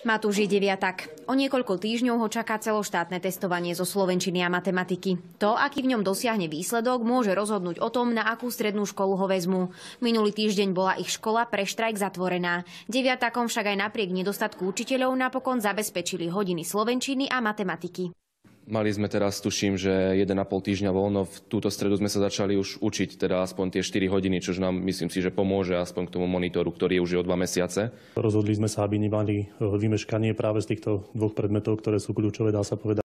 Matúš je deviatak. O niekoľko týždňov ho čaká celoštátne testovanie zo slovenčiny a matematiky. To, aký v ňom dosiahne výsledok, môže rozhodnúť o tom, na akú strednú školu ho vezmu. Minulý týždeň bola ich škola pre štrajk zatvorená. Deviatakom však aj napriek nedostatku učiteľov napokon zabezpečili hodiny slovenčiny a matematiky. Mali sme teraz, tuším, že 1,5 týždňa voľno. V túto stredu sme sa začali už učiť, teda aspoň tie 4 hodiny, čo nám myslím si, že pomôže aspoň k tomu monitoru, ktorý je už o 2 mesiace. Rozhodli sme sa, aby nemali e, vymeškanie práve z týchto dvoch predmetov, ktoré sú kľúčové, dá sa povedať